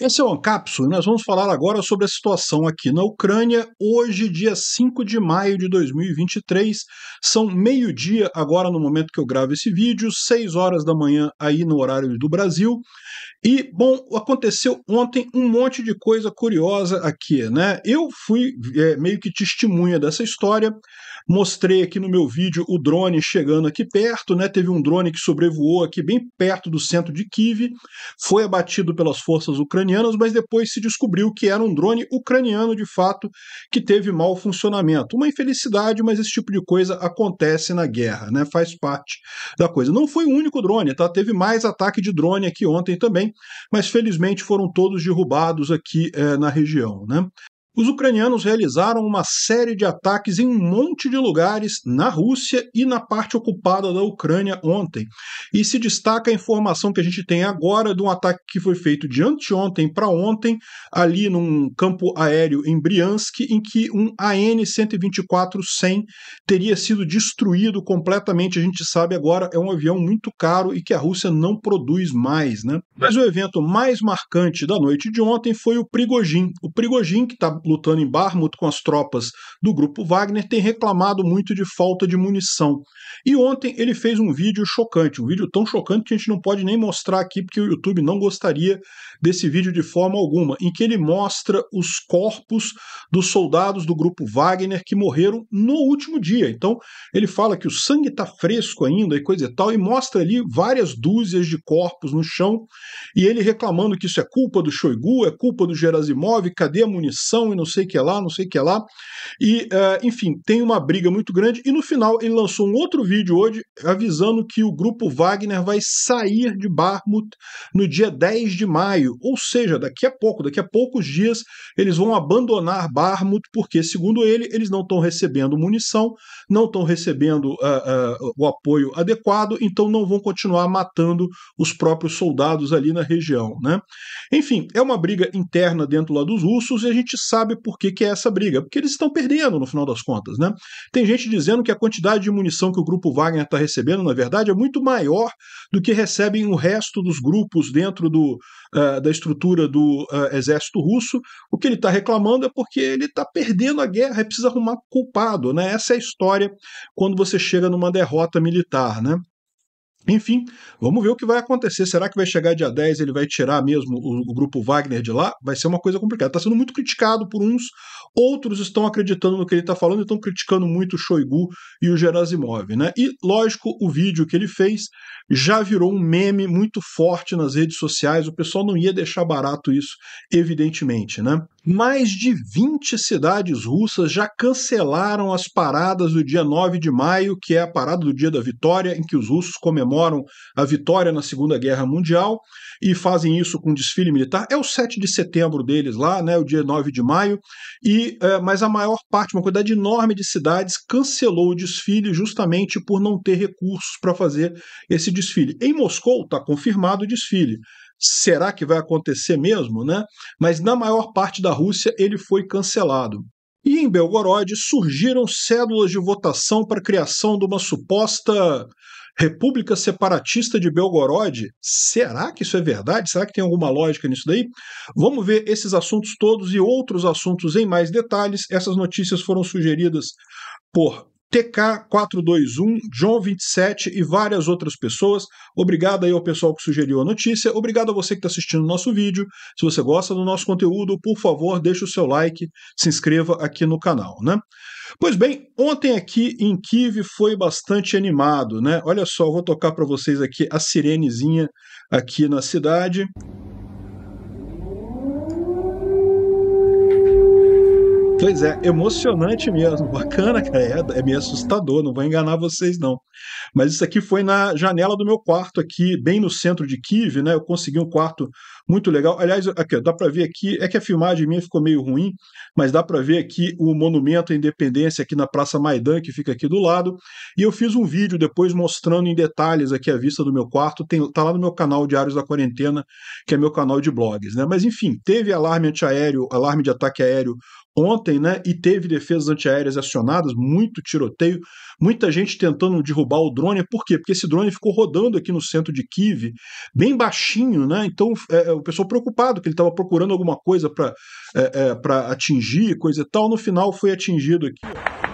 Esse é o Ancapsul e nós vamos falar agora sobre a situação aqui na Ucrânia. Hoje, dia 5 de maio de 2023, são meio-dia agora no momento que eu gravo esse vídeo, 6 horas da manhã aí no horário do Brasil. E, bom, aconteceu ontem um monte de coisa curiosa aqui, né? Eu fui é, meio que testemunha dessa história, mostrei aqui no meu vídeo o drone chegando aqui perto, né? Teve um drone que sobrevoou aqui bem perto do centro de Kiev, foi abatido pelas forças ucranianas ucranianas, mas depois se descobriu que era um drone ucraniano de fato que teve mau funcionamento. Uma infelicidade, mas esse tipo de coisa acontece na guerra, né? Faz parte da coisa. Não foi o único drone, tá? Teve mais ataque de drone aqui ontem também, mas felizmente foram todos derrubados aqui é, na região, né? Os ucranianos realizaram uma série de ataques em um monte de lugares na Rússia e na parte ocupada da Ucrânia ontem. E se destaca a informação que a gente tem agora de um ataque que foi feito de anteontem para ontem, ali num campo aéreo em Briansk, em que um AN-124-100 teria sido destruído completamente. A gente sabe agora, é um avião muito caro e que a Rússia não produz mais. Né? Mas o evento mais marcante da noite de ontem foi o Prigojin. O Prigojin, que está lutando em Barmut com as tropas do grupo Wagner, tem reclamado muito de falta de munição. E ontem ele fez um vídeo chocante, um vídeo tão chocante que a gente não pode nem mostrar aqui porque o YouTube não gostaria desse vídeo de forma alguma, em que ele mostra os corpos dos soldados do grupo Wagner que morreram no último dia. Então, ele fala que o sangue está fresco ainda e coisa e tal, e mostra ali várias dúzias de corpos no chão, e ele reclamando que isso é culpa do Shoigu, é culpa do Gerasimov, cadê a munição e não sei o que lá, não sei o que lá. E, uh, enfim, tem uma briga muito grande, e no final ele lançou um outro vídeo hoje avisando que o grupo Wagner vai sair de Barmut no dia 10 de maio ou seja, daqui a pouco, daqui a poucos dias, eles vão abandonar Barmut, porque, segundo ele, eles não estão recebendo munição, não estão recebendo uh, uh, o apoio adequado, então não vão continuar matando os próprios soldados ali na região. Né? Enfim, é uma briga interna dentro lá dos russos e a gente sabe por que, que é essa briga, porque eles estão perdendo no final das contas. Né? Tem gente dizendo que a quantidade de munição que o grupo Wagner está recebendo, na verdade, é muito maior do que recebem o resto dos grupos dentro do, uh, da, estrutura do uh, exército russo, o que ele está reclamando é porque ele está perdendo a guerra e precisa arrumar culpado. Né? Essa é a história quando você chega numa derrota militar. Né? Enfim, vamos ver o que vai acontecer. Será que vai chegar dia 10 ele vai tirar mesmo o, o, grupo Wagner de lá? Vai ser uma coisa complicada. Está sendo muito criticado por uns, outros estão acreditando no que ele está falando e estão criticando muito o Shoigu e o Gerasimov, né? E, lógico, o vídeo que ele fez já virou um meme muito forte nas redes sociais. O pessoal não ia deixar barato isso, evidentemente, né? Mais de 20 cidades russas já cancelaram as paradas do dia 9 de maio, que é a parada do dia da vitória, em que os russos comemoram a vitória na Segunda Guerra Mundial e fazem isso com desfile militar. É o 7 de setembro deles lá, né, o dia 9 de maio, e é, mas a maior parte, uma quantidade enorme de cidades cancelou o desfile justamente por não ter recursos para fazer esse desfile. Em Moscou está confirmado o desfile será que vai acontecer mesmo, né? Mas na maior parte da Rússia ele foi cancelado. E em Belgorod surgiram cédulas de votação para a criação de uma suposta República Separatista de Belgorod. Será que isso é verdade? Será que tem alguma lógica nisso daí? Vamos ver esses assuntos todos e outros assuntos em mais detalhes. Essas notícias foram sugeridas por TK421, João 27 e várias outras pessoas. Obrigado aí ao pessoal que sugeriu a notícia. Obrigado a você que está assistindo o nosso vídeo. Se você gosta do nosso conteúdo, por favor, deixe o seu like, se inscreva aqui no canal, né? Pois bem, ontem aqui em Kiev foi bastante animado, né? Olha só, vou tocar para vocês aqui a sirenezinha aqui na cidade. Pois é, emocionante mesmo, bacana, cara. É, é meio assustador, não vou enganar vocês, não. Mas isso aqui foi na janela do meu quarto, aqui, bem no centro de Kiev, né? Eu consegui um quarto muito legal. Aliás, aqui, dá para ver aqui, é que a filmagem minha ficou meio ruim, mas dá para ver aqui o Monumento à Independência aqui na Praça Maidan, que fica aqui do lado. E eu fiz um vídeo depois mostrando em detalhes aqui a vista do meu quarto. Tem, tá lá no meu canal Diários da Quarentena, que é meu canal de blogs, né? Mas enfim, teve alarme antiaéreo, alarme de ataque aéreo ontem, né? E teve defesas antiaéreas acionadas, muito tiroteio, muita gente tentando derrubar o drone. Por quê? Porque esse drone ficou rodando aqui no centro de Kiev, bem baixinho, né? Então é, é, o pessoal preocupado que ele estava procurando alguma coisa para é, é, para atingir, coisa e tal. No final foi atingido aqui.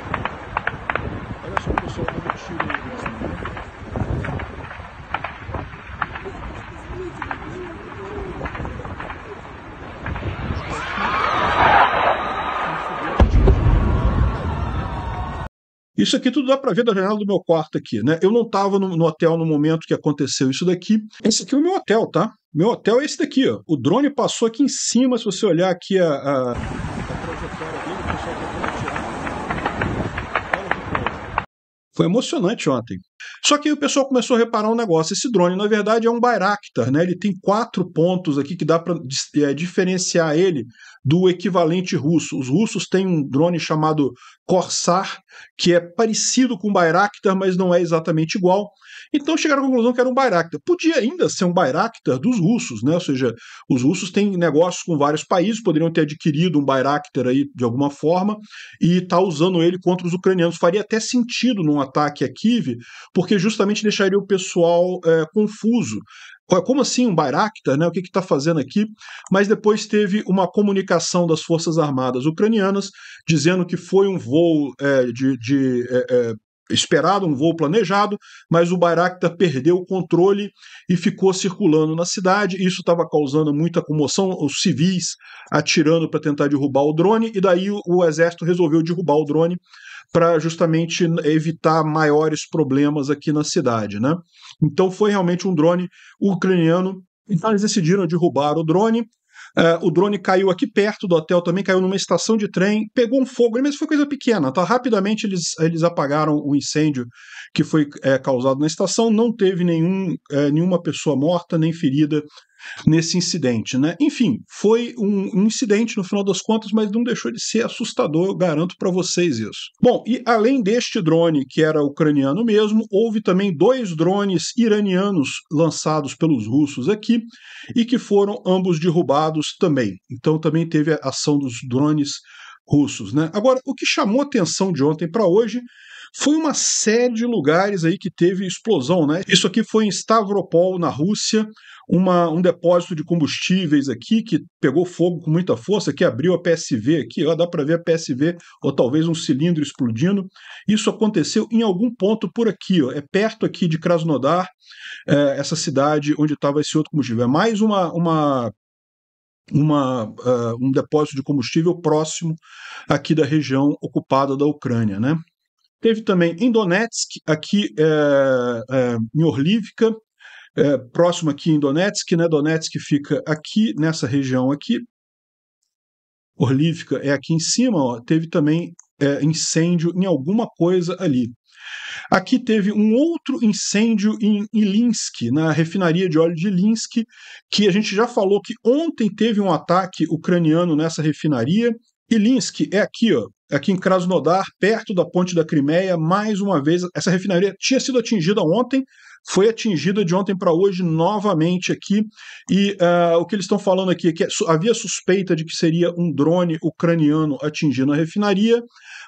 Isso aqui tudo dá para ver da janela do meu quarto aqui, né? Eu não estava no, no hotel no momento que aconteceu isso daqui. Esse aqui é o meu hotel, tá? Meu hotel é esse daqui, ó. O drone passou aqui em cima, se você olhar aqui a, a, Foi emocionante ontem. Só que aí o pessoal começou a reparar um negócio. Esse drone, na verdade, é um Bayraktar, né? Ele tem quatro pontos aqui que dá para é, diferenciar ele do equivalente russo. Os russos têm um drone chamado Corsar, que é parecido com o Bayraktar, mas não é exatamente igual. Então chegaram à conclusão que era um Bayraktar. Podia ainda ser um Bayraktar dos russos, né? Ou seja, os russos têm negócios com vários países, poderiam ter adquirido um Bayraktar aí de alguma forma e tá usando ele contra os ucranianos. Faria até sentido num ataque a Kiev, porque justamente deixaria o pessoal é, confuso como assim um Bayraktar, né? O que está fazendo aqui? Mas depois teve uma comunicação das Forças Armadas ucranianas dizendo que foi um voo é, de, de é, é esperado, um voo planejado, mas o Bayraktar perdeu o controle e ficou circulando na cidade. Isso estava causando muita comoção, os civis atirando para tentar derrubar o drone, e daí o, o exército resolveu derrubar o drone para justamente evitar maiores problemas aqui na cidade, né? Então foi realmente um drone ucraniano então eles decidiram derrubar o drone Uh, o drone caiu aqui perto do hotel também, caiu numa estação de trem, pegou um fogo, mas foi coisa pequena, tá? Rapidamente eles, eles apagaram o incêndio que foi é, causado na estação, não teve nenhum, é, nenhuma pessoa morta nem ferida nesse incidente. Né? Enfim, foi um incidente no final das contas, mas não deixou de ser assustador, eu garanto para vocês isso. Bom, e além deste drone, que era ucraniano mesmo, houve também dois drones iranianos lançados pelos russos aqui e que foram ambos derrubados também. Então também teve a ação dos drones russos. Né? Agora, o que chamou atenção de ontem para hoje foi uma série de lugares aí que teve explosão, né? Isso aqui foi em Stavropol, na Rússia, uma, um depósito de combustíveis aqui que pegou fogo com muita força, que abriu a PSV aqui, ó, dá para ver a PSV ou talvez um cilindro explodindo. Isso aconteceu em algum ponto por aqui, ó, é perto aqui de Krasnodar, é, essa cidade onde estava esse outro combustível. É mais uma, uma uma, uh, um depósito de combustível próximo aqui da região ocupada da Ucrânia. Né? Teve também em Donetsk, aqui é, é, em Orlivka, é, próximo aqui em Donetsk, né? Donetsk fica aqui nessa região aqui. Orlivka é aqui em cima, ó, teve também é, incêndio em alguma coisa ali. Aqui teve um outro incêndio em Ilinsk, na refinaria de óleo de Ilinsk, que a gente já falou que ontem teve um ataque ucraniano nessa refinaria. Ilinsk é aqui, ó, aqui em Krasnodar, perto da ponte da Crimeia, mais uma vez, essa refinaria tinha sido atingida ontem, foi atingida de ontem para hoje novamente aqui. E uh, o que eles estão falando aqui é que é havia suspeita de que seria um drone ucraniano atingindo a refinaria,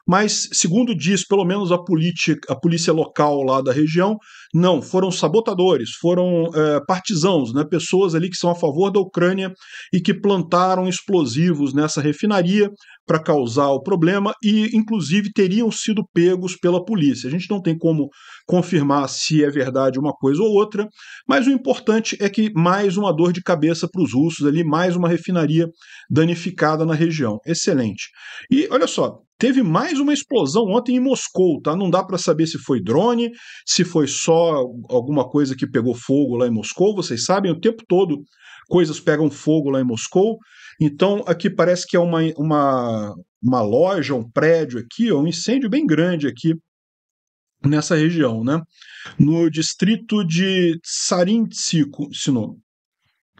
mas, segundo diz, pelo menos a, a polícia local lá da região, não, foram sabotadores, foram é, partizãos, né, pessoas ali que são a favor da Ucrânia e que plantaram explosivos nessa refinaria para causar o problema e, inclusive, teriam sido pegos pela polícia. A gente não tem como confirmar se é verdade uma coisa ou outra, mas o importante é que mais uma dor de cabeça para os russos ali, mais uma refinaria danificada na região. Excelente. E olha só, Teve mais uma explosão ontem em Moscou, tá? Não dá para saber se foi drone, se foi só alguma coisa que pegou fogo lá em Moscou. Vocês sabem, o tempo todo coisas pegam fogo lá em Moscou. Então, aqui parece que é uma, uma, uma loja, um prédio aqui, um incêndio bem grande aqui nessa região, né? No distrito de Tsarintsico, esse nome.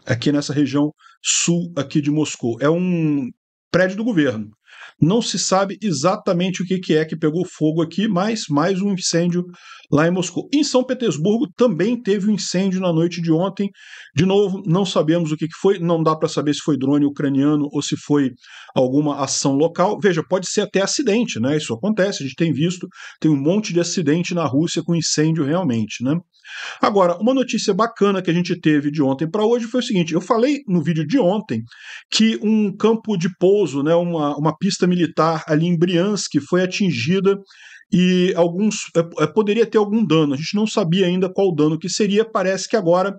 Aqui nessa região sul aqui de Moscou. É um prédio do governo. Não se sabe exatamente o que é que pegou fogo aqui, mas mais um incêndio lá em Moscou. Em São Petersburgo também teve um incêndio na noite de ontem. De novo, não sabemos o que foi, não dá para saber se foi drone ucraniano ou se foi alguma ação local. Veja, pode ser até acidente, né? Isso acontece, a gente tem visto, tem um monte de acidente na Rússia com incêndio realmente, né? Agora, uma notícia bacana que a gente teve de ontem para hoje foi o seguinte: eu falei no vídeo de ontem que um campo de pouso, né, uma, uma pista militar ali em Briansk foi atingida e alguns é, é, poderia ter algum dano. A gente não sabia ainda qual dano que seria. Parece que agora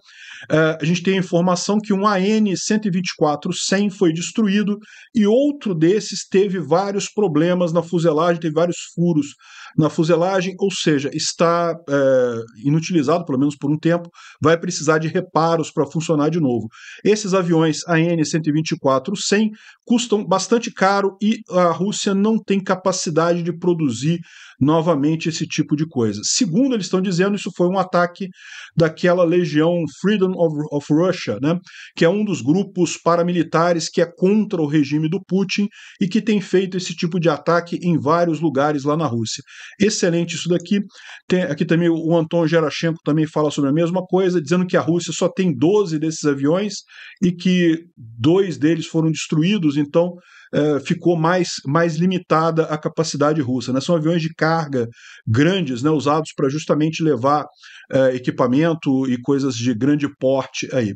é, a gente tem a informação que um AN-124-100 foi destruído e outro desses teve vários problemas na fuselagem, teve vários furos na fuselagem, ou seja, está é, inutilizado, pelo menos por um tempo, vai precisar de reparos para funcionar de novo. Esses aviões AN-124-100 custam bastante caro e a Rússia não tem capacidade de produzir novamente esse tipo de coisa. Segundo eles estão dizendo, isso foi um ataque daquela legião Freedom of, of Russia, né, que é um dos grupos paramilitares que é contra o regime do Putin e que tem feito esse tipo de ataque em vários lugares lá na Rússia. Excelente isso daqui. Tem, aqui também o Anton Gerashenko também fala sobre a mesma coisa, dizendo que a Rússia só tem 12 desses aviões e que dois deles foram destruídos, então eh, ficou mais, mais limitada a capacidade russa. Né? São aviões de caça carga grandes, né, usados para justamente levar uh, equipamento e coisas de grande porte aí.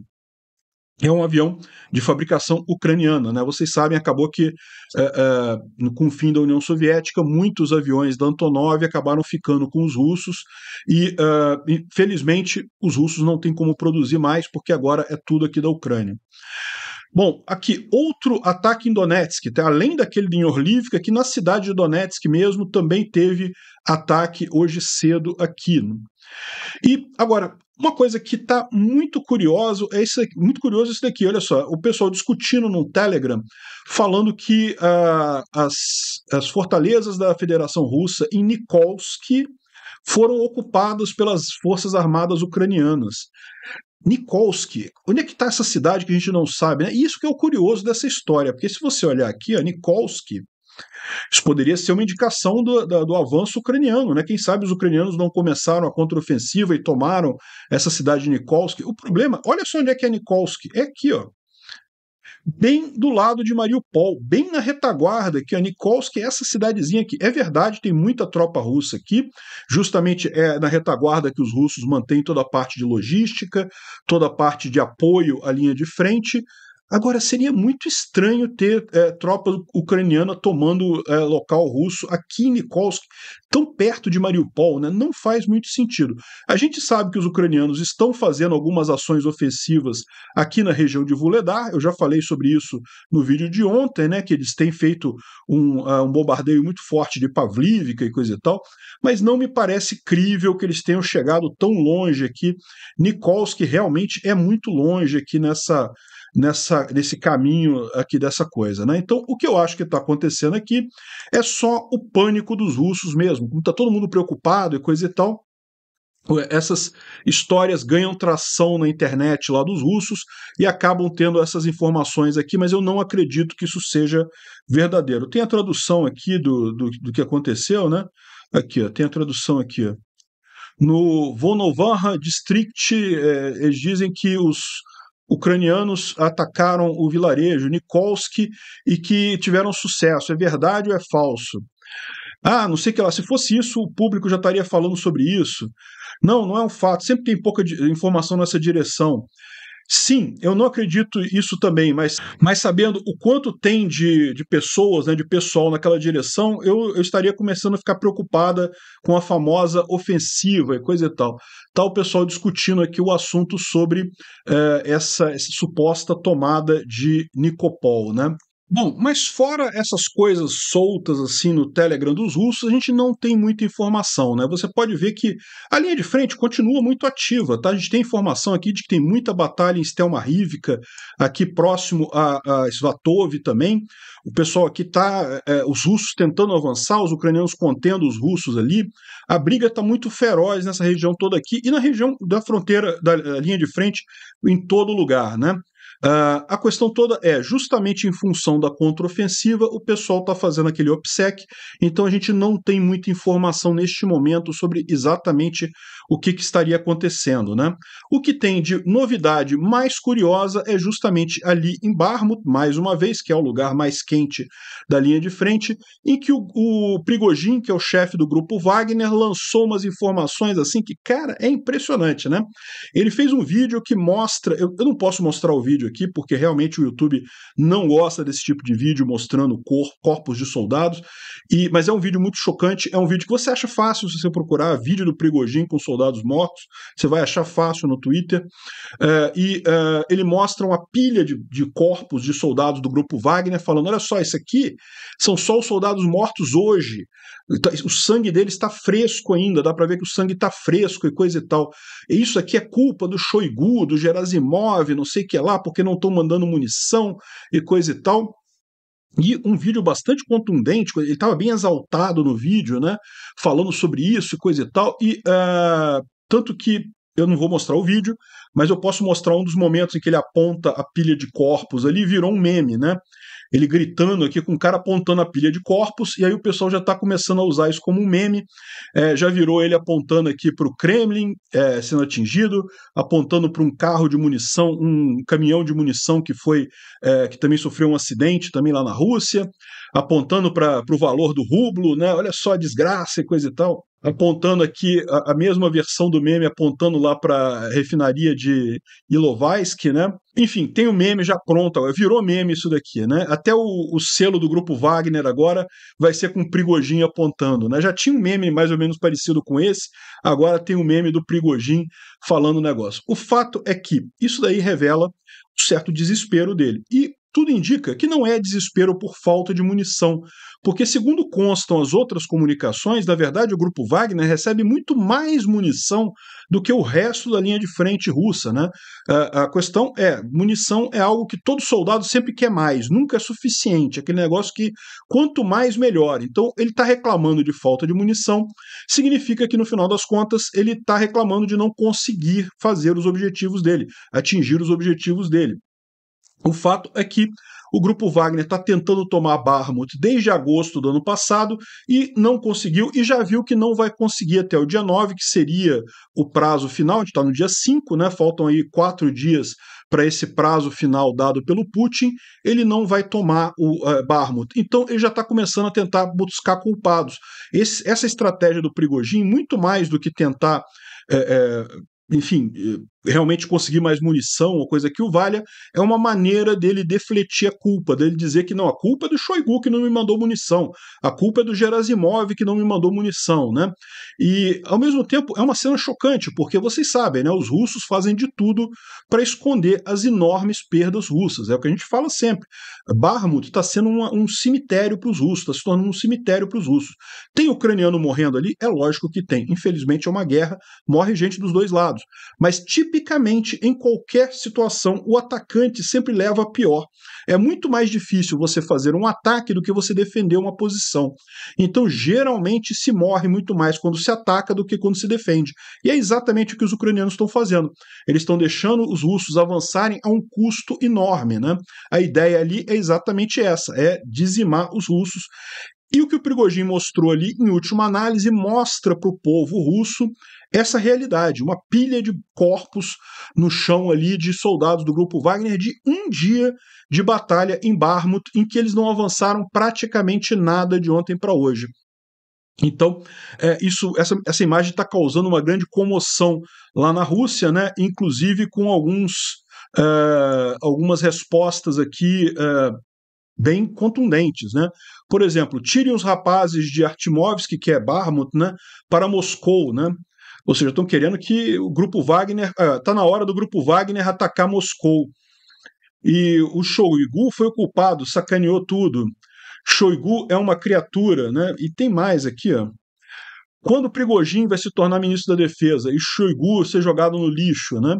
É um avião de fabricação ucraniana, né? Vocês sabem, acabou que uh, uh, com o fim da União Soviética, muitos aviões da Antonov acabaram ficando com os russos e, infelizmente, os russos não têm como produzir mais porque agora é tudo aqui da Ucrânia. Bom, aqui outro ataque em Donetsk, tá? além daquele de Orlivka, que na cidade de Donetsk mesmo também teve ataque hoje cedo aqui. E agora, uma coisa que está muito curioso é isso, muito curioso isso daqui. Olha só, o pessoal discutindo no Telegram, falando que uh, as, as fortalezas da Federação Russa em Nikolsk foram ocupadas pelas forças armadas ucranianas. Nikolsk. Onde é que está essa cidade que a gente não sabe? Né? E isso que é o curioso dessa história, porque se você olhar aqui, ó, Nikolsk, isso poderia ser uma indicação do, do, do, avanço ucraniano, né? Quem sabe os ucranianos não começaram a contraofensiva e tomaram essa cidade de Nikolsk. O problema, olha só onde é que é Nikolsk, é aqui, ó bem do lado de Mariupol, bem na retaguarda, que a é Nikolsk é essa cidadezinha aqui. É verdade, tem muita tropa russa aqui, justamente é na retaguarda que os russos mantêm toda a parte de logística, toda a parte de apoio à linha de frente, Agora, seria muito estranho ter é, tropa ucraniana tomando é, local russo aqui em Nikolsk, tão perto de Mariupol, né? não faz muito sentido. A gente sabe que os ucranianos estão fazendo algumas ações ofensivas aqui na região de Vuledar, eu já falei sobre isso no vídeo de ontem, né? que eles têm feito um, uh, um bombardeio muito forte de Pavlivka e coisa e tal, mas não me parece crível que eles tenham chegado tão longe aqui. Nikolsk realmente é muito longe aqui nessa nessa, nesse caminho aqui dessa coisa. Né? Então, o que eu acho que está acontecendo aqui é só o pânico dos russos mesmo. Como está todo mundo preocupado e coisa e tal, essas histórias ganham tração na internet lá dos russos e acabam tendo essas informações aqui, mas eu não acredito que isso seja verdadeiro. Tem a tradução aqui do, do, do que aconteceu, né? Aqui, ó, tem a tradução aqui. Ó. No Vonovaha District, eh, eles dizem que os ucranianos atacaram o vilarejo Nikolsk e que tiveram sucesso. É verdade ou é falso? Ah, não sei que lá. Se fosse isso, o público já estaria falando sobre isso. Não, não é um fato. Sempre tem pouca informação nessa direção. Sim, eu não acredito isso também, mas, mas sabendo o quanto tem de, de pessoas, né, de pessoal naquela direção, eu, eu estaria começando a ficar preocupada com a famosa ofensiva e coisa e tal. Tá o pessoal discutindo aqui o assunto sobre eh, essa, essa suposta tomada de Nicopol, né? Bom, mas fora essas coisas soltas assim no Telegram dos russos, a gente não tem muita informação, né? Você pode ver que a linha de frente continua muito ativa, tá? A gente tem informação aqui de que tem muita batalha em Stelma Rivka, aqui próximo a, a Svatov também. O pessoal aqui tá, é, os russos tentando avançar, os ucranianos contendo os russos ali. A briga tá muito feroz nessa região toda aqui e na região da fronteira, da eh, linha de frente, em todo lugar, né? Uh, a questão toda é, justamente em função da contraofensiva, o pessoal está fazendo aquele OPSEC, então a gente não tem muita informação neste momento sobre exatamente o que, que estaria acontecendo. Né? O que tem de novidade mais curiosa é justamente ali em Barmut, mais uma vez, que é o lugar mais quente da linha de frente, em que o, o que é o chefe do grupo Wagner, lançou umas informações assim que, cara, é impressionante, né? Ele fez um vídeo que mostra, eu, eu não posso mostrar o vídeo aqui, porque realmente o YouTube não gosta desse tipo de vídeo mostrando cor, corpos de soldados, e, mas é um vídeo muito chocante, é um vídeo que você acha fácil se você procurar vídeo do Prigogine com soldados soldados mortos, você vai achar fácil no Twitter. Eh, e eh, ele mostra uma pilha de, de, corpos de soldados do grupo Wagner, falando: olha só, isso aqui são só os soldados mortos hoje. Tá, o sangue deles está fresco ainda, dá para ver que o sangue está fresco e coisa e tal. E isso aqui é culpa do Shoigu, do Gerasimov, não sei o que lá, porque não estão mandando munição e coisa e tal. E um vídeo bastante contundente, ele estava bem exaltado no vídeo, né? Falando sobre isso e coisa e tal. E uh, tanto que eu não vou mostrar o vídeo, mas eu posso mostrar um dos momentos em que ele aponta a pilha de corpos ali, virou um meme, né? ele gritando aqui com o cara apontando a pilha de corpos, e aí o pessoal já está começando a usar isso como um meme. É, já virou ele apontando aqui para o Kremlin é, sendo atingido, apontando para um carro de munição, um caminhão de munição que foi é, que também sofreu um acidente também lá na Rússia, apontando para o valor do rublo, né? Olha só a desgraça e coisa e tal apontando aqui a, a, mesma versão do meme apontando lá para a refinaria de Ilovaisk, né? Enfim, tem o um meme já pronto, virou meme isso daqui, né? Até o, o, selo do grupo Wagner agora vai ser com o Prigogine apontando, né? Já tinha um meme mais ou menos parecido com esse, agora tem o um meme do Prigogine falando o negócio. O fato é que isso daí revela um certo desespero dele. E tudo indica que não é desespero por falta de munição, porque, segundo constam as outras comunicações, na verdade o grupo Wagner recebe muito mais munição do que o resto da linha de frente russa. Né? A, questão é: munição é algo que todo soldado sempre quer mais, nunca é suficiente, aquele negócio que quanto mais melhor. Então, ele está reclamando de falta de munição, significa que no final das contas ele está reclamando de não conseguir fazer os objetivos dele, atingir os objetivos dele. O fato é que o grupo Wagner está tentando tomar Barmut desde agosto do ano passado e não conseguiu, e já viu que não vai conseguir até o dia 9, que seria o prazo final. A gente está no dia 5, né? Faltam aí quatro dias para esse prazo final dado pelo Putin. Ele não vai tomar o uh, eh, Barmut. Então ele já está começando a tentar buscar culpados. Esse, essa estratégia do Prigogine, muito mais do que tentar. É, é, enfim, realmente conseguir mais munição ou coisa que o valha, é uma maneira dele defletir a culpa, dele dizer que não, a culpa é do Shoigu que não me mandou munição, a culpa é do Gerasimov que não me mandou munição, né? E ao mesmo tempo é uma cena chocante, porque vocês sabem, né, os russos fazem de tudo para esconder as enormes perdas russas, é o que a gente fala sempre. Barmut está sendo uma, um cemitério para os russos, está se tornando um cemitério para os russos. Tem ucraniano morrendo ali? É lógico que tem. Infelizmente é uma guerra, morre gente dos dois lados. Mas tipo tipicamente, em qualquer situação, o atacante sempre leva a pior. É muito mais difícil você fazer um ataque do que você defender uma posição. Então, geralmente, se morre muito mais quando se ataca do que quando se defende. E é exatamente o que os ucranianos estão fazendo. Eles estão deixando os russos avançarem a um custo enorme. Né? A ideia ali é exatamente essa: é dizimar os russos. E o que o Prigogine mostrou ali, em última análise, mostra para o povo russo essa realidade, uma pilha de corpos no chão ali de soldados do grupo Wagner de um dia de batalha em Barmut, em que eles não avançaram praticamente nada de ontem para hoje. Então, é, isso, essa, essa imagem está causando uma grande comoção lá na Rússia, né? inclusive com alguns, uh, algumas respostas aqui uh, bem contundentes. Né? Por exemplo, tirem os rapazes de Artimovsky, que é Barmut, né, para Moscou. Né? Ou seja, estão querendo que o grupo Wagner. Está ah, na hora do grupo Wagner atacar Moscou. E o Shoigu foi o culpado, sacaneou tudo. Shoigu é uma criatura, né? E tem mais aqui, ó. Quando Prigojin vai se tornar ministro da Defesa e Shoigu ser jogado no lixo, né?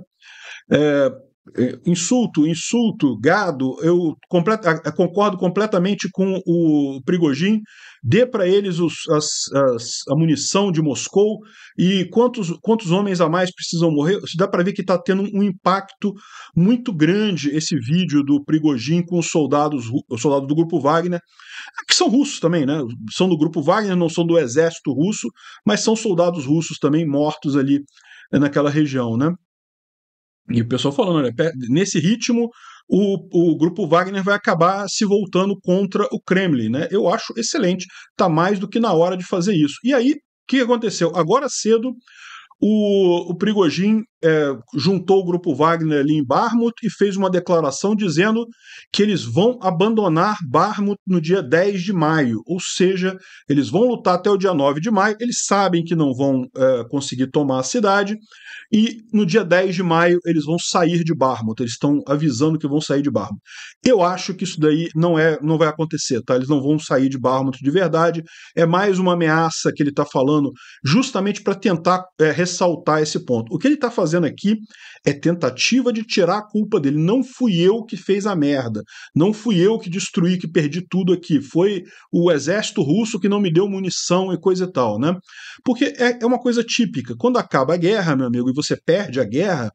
É, é, insulto, insulto, gado, eu complet, concordo completamente com o Prigojin, dê para eles os, as, as, a munição de Moscou e quantos, quantos homens a mais precisam morrer, dá para ver que está tendo um impacto muito grande esse vídeo do Prigojin com os soldados, do grupo Wagner, que são russos também, né? São do grupo Wagner, não são do exército russo, mas são soldados russos também mortos ali eh, naquela região, né? E o pessoal falando, olha, nesse ritmo o, o grupo Wagner vai acabar se voltando contra o Kremlin, né? Eu acho excelente, tá mais do que na hora de fazer isso. E aí, o que aconteceu? Agora cedo, o, o Prigojin é, juntou o grupo Wagner ali em Barmut e fez uma declaração dizendo que eles vão abandonar Barmut no dia 10 de maio, ou seja, eles vão lutar até o dia 9 de maio, eles sabem que não vão é, conseguir tomar a cidade, e no dia 10 de maio eles vão sair de Barmut, eles estão avisando que vão sair de Barmut. Eu acho que isso daí não, é, não vai acontecer, tá? Eles não vão sair de Barmut de verdade, é mais uma ameaça que ele está falando justamente para tentar é, ressaltar esse ponto. O que ele está fazendo fazendo aqui é tentativa de tirar a culpa dele. Não fui eu que fez a merda. Não fui eu que destruí, que perdi tudo aqui. Foi o exército russo que não me deu munição e coisa e tal, né? Porque é, é uma coisa típica. Quando acaba a guerra, meu amigo, e você perde a guerra,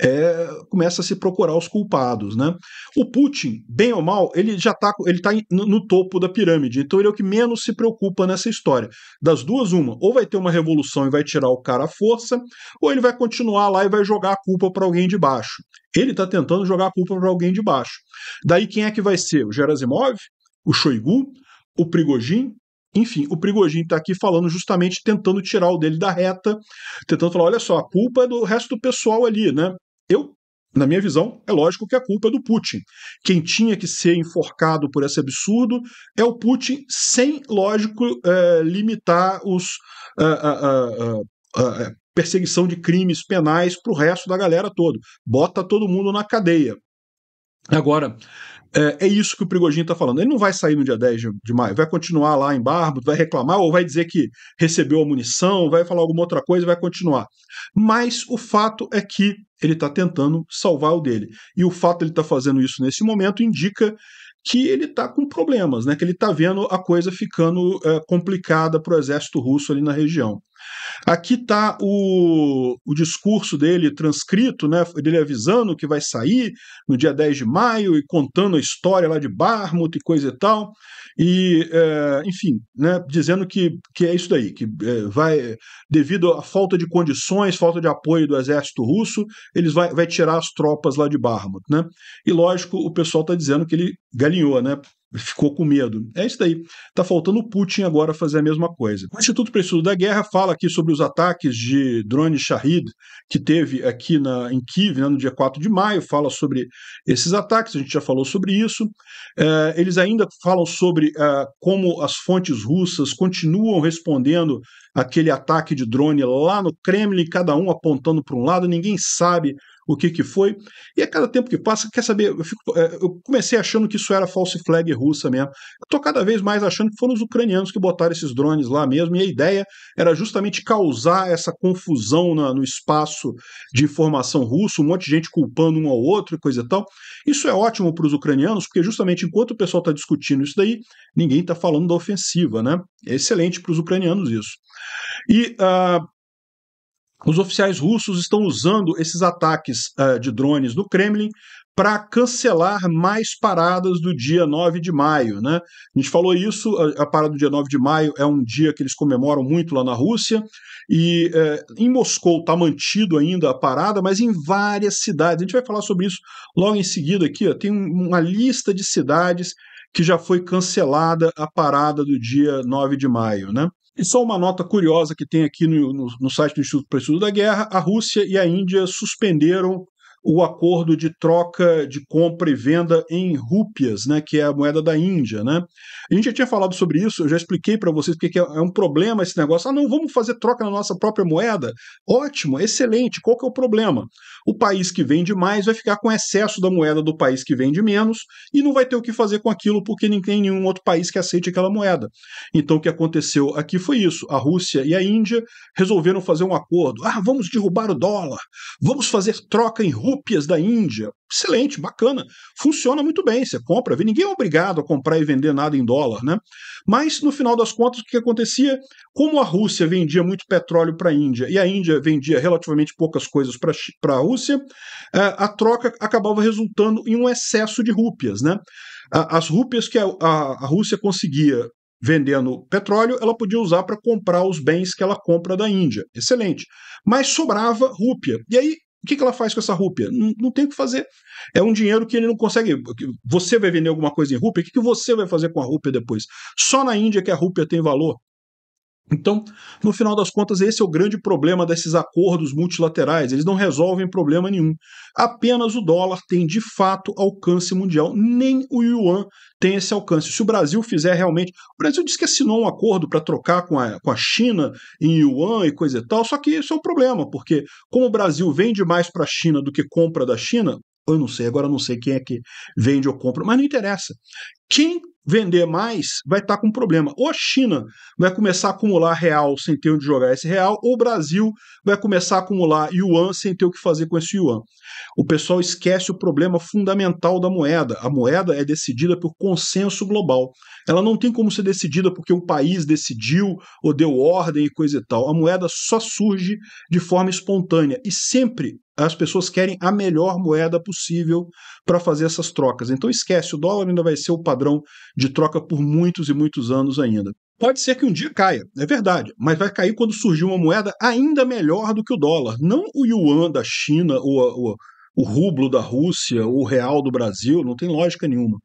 é, começa a se procurar os culpados, né? O Putin, bem ou mal, ele já tá, ele tá no, no topo da pirâmide. Então ele é o que menos se preocupa nessa história. Das duas, uma. Ou vai ter uma revolução e vai tirar o cara à força, ou ele vai continuar lá lá e vai jogar a culpa para alguém de baixo. Ele está tentando jogar a culpa para alguém de baixo. Daí quem é que vai ser? O Gerasimov? O Shoigu? O Prigojin? Enfim, o Prigojin está aqui falando justamente tentando tirar o dele da reta, tentando falar: olha só, a culpa é do resto do pessoal ali, né? Eu na minha visão, é lógico que a culpa é do Putin. Quem tinha que ser enforcado por esse absurdo é o Putin, sem, lógico, eh, limitar os. Eh, eh, perseguição de crimes penais para o resto da galera todo. Bota todo mundo na cadeia. Agora, é, é isso que o Prigogine está falando. Ele não vai sair no dia 10 de, de maio, vai continuar lá em Barbo, vai reclamar, ou vai dizer que recebeu a munição, vai falar alguma outra coisa, vai continuar. Mas o fato é que ele está tentando salvar o dele. E o fato de ele estar tá fazendo isso nesse momento indica que ele está com problemas, né? que ele está vendo a coisa ficando é, complicada para o exército russo ali na região. Aqui está o, o discurso dele transcrito, né, dele avisando que vai sair no dia 10 de maio e contando a história lá de Barmut e coisa e tal, e, é, enfim, né, dizendo que, que é isso daí, que é, vai, devido à falta de condições, falta de apoio do exército russo, eles vai, vai tirar as tropas lá de Barmut, né, e lógico, o pessoal está dizendo que ele galinhou, né, ficou com medo. É isso daí. Está faltando o Putin agora fazer a mesma coisa. O Instituto para Estudo da Guerra fala aqui sobre os ataques de drone Shahid que teve aqui na, em Kiev né, no dia 4 de maio, fala sobre esses ataques, a gente já falou sobre isso. É, eles ainda falam sobre é, como as fontes russas continuam respondendo aquele ataque de drone lá no Kremlin, cada um apontando para um lado, ninguém sabe o que, que foi. E a cada tempo que passa, quer saber, eu, fico, é, eu comecei achando que isso era false flag russa mesmo. Eu tô cada vez mais achando que foram os ucranianos que botaram esses drones lá mesmo, e a ideia era justamente causar essa confusão na, no espaço de informação russo, um monte de gente culpando um ao outro e coisa e tal. Isso é ótimo para os ucranianos, porque justamente enquanto o pessoal está discutindo isso daí, ninguém está falando da ofensiva, né? É excelente para os ucranianos isso. E uh, os oficiais russos estão usando esses ataques uh, de drones do Kremlin para cancelar mais paradas do dia 9 de maio. Né? A gente falou isso, a, a, parada do dia 9 de maio é um dia que eles comemoram muito lá na Rússia, e é, em Moscou está mantido ainda a parada, mas em várias cidades. A gente vai falar sobre isso logo em seguida aqui. Ó, tem uma lista de cidades que já foi cancelada a parada do dia 9 de maio. Né? E só uma nota curiosa que tem aqui no, no, no site do Instituto para Estudo da Guerra: a Rússia e a Índia suspenderam o acordo de troca de compra e venda em rúpias, né, que é a moeda da Índia. Né? A gente já tinha falado sobre isso, eu já expliquei para vocês porque é, é um problema esse negócio. Ah, não, vamos fazer troca na nossa própria moeda? Ótimo, excelente. Qual que é o problema? O país que vende mais vai ficar com excesso da moeda do país que vende menos e não vai ter o que fazer com aquilo porque não tem nenhum outro país que aceite aquela moeda. Então o que aconteceu aqui foi isso. A Rússia e a Índia resolveram fazer um acordo. Ah, vamos derrubar o dólar, vamos fazer troca em rúpias rúpias da Índia. Excelente, bacana. Funciona muito bem, você compra, ninguém é obrigado a comprar e vender nada em dólar, né? Mas no final das contas, o que acontecia? Como a Rússia vendia muito petróleo para a Índia e a Índia vendia relativamente poucas coisas para a Rússia, eh, a troca acabava resultando em um excesso de rúpias, né? As rúpias que a Rússia conseguia vendendo petróleo, ela podia usar para comprar os bens que ela compra da Índia. Excelente. Mas sobrava rúpia. E aí o que, que ela faz com essa rúpia? Não, não, tem o que fazer. É um dinheiro que ele não consegue. Você vai vender alguma coisa em rúpia, o que, que você vai fazer com a rúpia depois? Só na Índia que a rúpia tem valor. Então, no final das contas, esse é o grande problema desses acordos multilaterais. Eles não resolvem problema nenhum. Apenas o dólar tem de fato alcance mundial. Nem o yuan tem esse alcance. Se o Brasil fizer realmente. O Brasil disse que assinou um acordo para trocar com a, com a China em yuan e coisa e tal, só que isso é um problema, porque como o Brasil vende mais para a China do que compra da China, eu não sei, agora eu não sei quem é que vende ou compra, mas não interessa. Quem vender mais vai estar tá com problema. Ou a China vai começar a acumular real sem ter onde jogar esse real, ou o Brasil vai começar a acumular yuan sem ter o que fazer com esse yuan. O pessoal esquece o problema fundamental da moeda. A moeda é decidida por consenso global. Ela não tem como ser decidida porque um país decidiu ou deu ordem e coisa e tal. A moeda só surge de forma espontânea e sempre as pessoas querem a melhor moeda possível para fazer essas trocas. Então esquece, o dólar ainda vai ser o padrão de troca por muitos e muitos anos ainda. Pode ser que um dia caia, é verdade, mas vai cair quando surgir uma moeda ainda melhor do que o dólar, não o yuan da China ou, ou o rublo da Rússia ou o real do Brasil, não tem lógica nenhuma.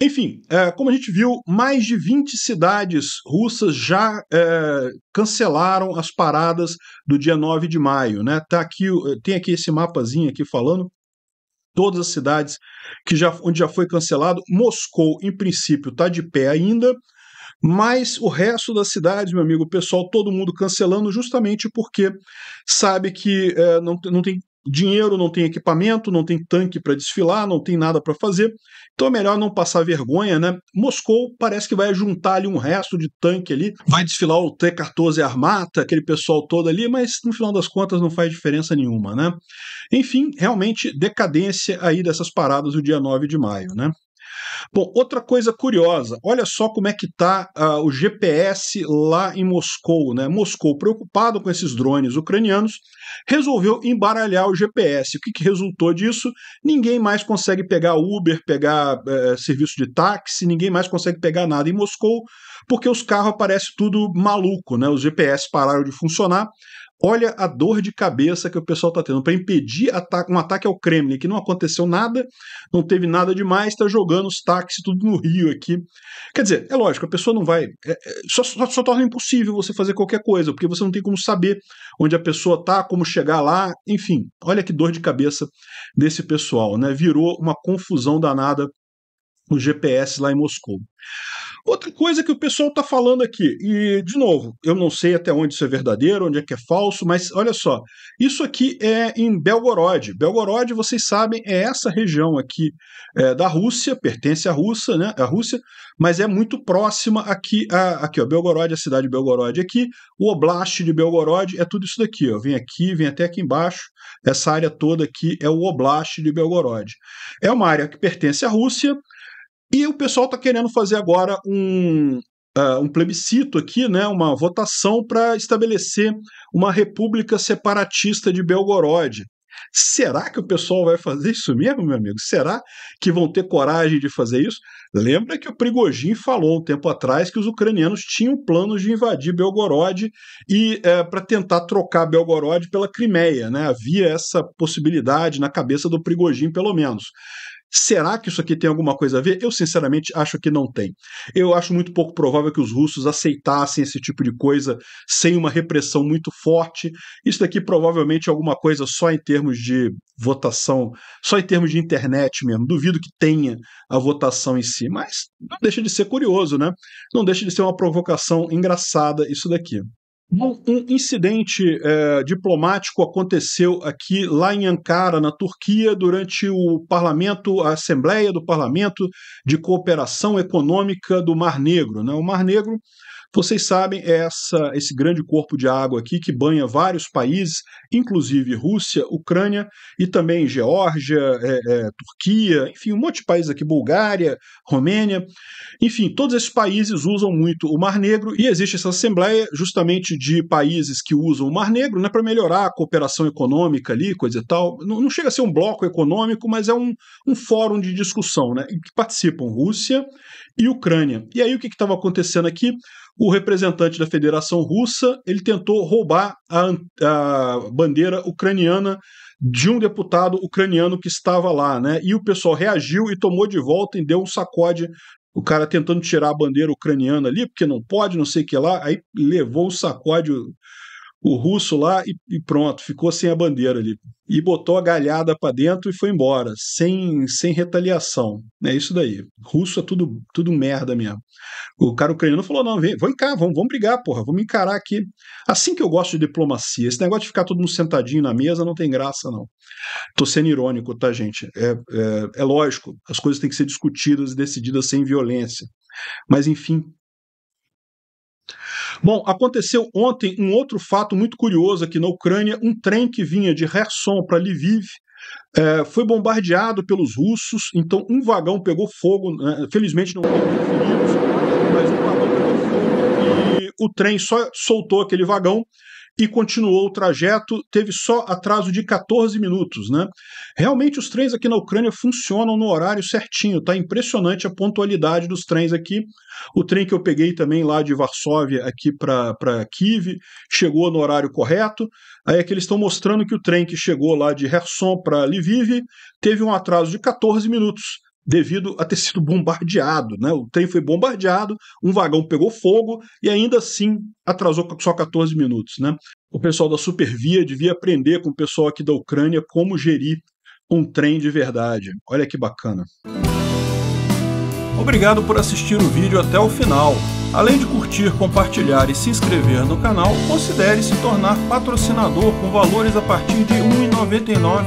Enfim, é, como a gente viu, mais de 20 cidades russas já é, cancelaram as paradas do dia 9 de maio. Né? Tá aqui, tem aqui esse mapazinho aqui falando todas as cidades que já, onde já foi cancelado. Moscou, em princípio, está de pé ainda, mas o resto das cidades, meu amigo, pessoal, todo mundo cancelando justamente porque sabe que é, não, não tem dinheiro, não tem equipamento, não tem tanque para desfilar, não tem nada para fazer. Então é melhor não passar vergonha, né? Moscou parece que vai juntar ali um resto de tanque ali, vai desfilar o T-14 Armata, aquele pessoal todo ali, mas no final das contas não faz diferença nenhuma, né? Enfim, realmente decadência aí dessas paradas do dia 9 de maio, né? Bom, outra coisa curiosa, olha só como é que está uh, ah, o GPS lá em Moscou, né? Moscou, preocupado com esses drones ucranianos, resolveu embaralhar o GPS. O que, que resultou disso? Ninguém mais consegue pegar Uber, pegar uh, serviço de táxi, ninguém mais consegue pegar nada em Moscou, porque os carros aparecem tudo maluco, né? Os GPS pararam de funcionar. Olha a dor de cabeça que o pessoal está tendo para impedir um ataque ao Kremlin, que não aconteceu nada, não teve nada demais, está jogando os táxis tudo no Rio aqui. Quer dizer, é lógico, a pessoa não vai. É, é, só, só, só, torna impossível você fazer qualquer coisa, porque você não tem como saber onde a pessoa está, como chegar lá, enfim. Olha que dor de cabeça desse pessoal, né? Virou uma confusão danada o GPS lá em Moscou. Outra coisa que o pessoal está falando aqui, e de novo, eu não sei até onde isso é verdadeiro, onde é que é falso, mas olha só, isso aqui é em Belgorod. Belgorod, vocês sabem, é essa região aqui é, da Rússia, pertence à Rússia, né? À Rússia, mas é muito próxima aqui a aqui, ó, Belgorod, a cidade de Belgorod aqui, o oblast de Belgorod é tudo isso daqui, ó. Vem aqui, vem até aqui embaixo. Essa área toda aqui é o oblast de Belgorod. É uma área que pertence à Rússia e o pessoal está querendo fazer agora um, uh, um plebiscito aqui, né, uma votação para estabelecer uma república separatista de Belgorod. Será que o pessoal vai fazer isso mesmo, meu amigo? Será que vão ter coragem de fazer isso? Lembra que o Prigogine falou um tempo atrás que os ucranianos tinham planos de invadir Belgorod e é, para tentar trocar Belgorod pela Crimeia, né? Havia essa possibilidade na cabeça do Prigogine, pelo menos. Será que isso aqui tem alguma coisa a ver? Eu, sinceramente, acho que não tem. Eu acho muito pouco provável que os russos aceitassem esse tipo de coisa sem uma repressão muito forte. Isso daqui provavelmente é alguma coisa só em termos de votação, só em termos de internet mesmo. Duvido que tenha a votação em si, mas não deixa de ser curioso, né? Não deixa de ser uma provocação engraçada isso daqui. Bom, um incidente é, diplomático aconteceu aqui lá em Ankara, na Turquia, durante o parlamento, a Assembleia do Parlamento de Cooperação Econômica do Mar Negro. Né? O Mar Negro vocês sabem, essa, esse grande corpo de água aqui que banha vários países, inclusive Rússia, Ucrânia e também Geórgia, é, é, Turquia, enfim, um monte de países aqui, Bulgária, Romênia. Enfim, todos esses países usam muito o Mar Negro e existe essa assembleia justamente de países que usam o Mar Negro né, para melhorar a cooperação econômica ali, coisa e tal. Não, não, chega a ser um bloco econômico, mas é um, um fórum de discussão, né? Que participam Rússia e Ucrânia. E aí o que estava acontecendo aqui? o representante da Federação Russa ele tentou roubar a, a, bandeira ucraniana de um deputado ucraniano que estava lá, né? E o pessoal reagiu e tomou de volta e deu um sacode. O cara tentando tirar a bandeira ucraniana ali, porque não pode, não sei o que lá, aí levou o sacode o russo lá e, e, pronto, ficou sem a bandeira ali. E botou a galhada para dentro e foi embora, sem, sem retaliação. É isso daí. Russo é tudo, tudo merda mesmo. O cara ucraniano falou: não, vem, vem cá, vamos, vamos brigar, porra, vamos encarar aqui. Assim que eu gosto de diplomacia, esse negócio de ficar todo mundo sentadinho na mesa não tem graça, não. Tô sendo irônico, tá, gente? É, é, é lógico, as coisas têm que ser discutidas e decididas sem violência. Mas, enfim, Bom, aconteceu ontem um outro fato muito curioso aqui na Ucrânia. Um trem que vinha de Kherson para Lviv é, foi bombardeado pelos russos, então um vagão pegou fogo, né? felizmente não houve feridos, mas um vagão pegou fogo e o trem só soltou aquele vagão e continuou o trajeto, teve só atraso de 14 minutos, né? Realmente os trens aqui na Ucrânia funcionam no horário certinho, tá impressionante a pontualidade dos trens aqui. O trem que eu peguei também lá de Varsóvia aqui para Kiev chegou no horário correto. Aí é que eles estão mostrando que o trem que chegou lá de Herson para Lviv teve um atraso de 14 minutos devido a ter sido bombardeado. Né? O trem foi bombardeado, um vagão pegou fogo e ainda assim atrasou só 14 minutos. Né? O pessoal da Supervia devia aprender com o pessoal aqui da Ucrânia como gerir um trem de verdade. Olha que bacana. Obrigado por assistir o vídeo até o final. Além de curtir, compartilhar e se inscrever no canal, considere se tornar patrocinador com valores a partir de R$ 1,99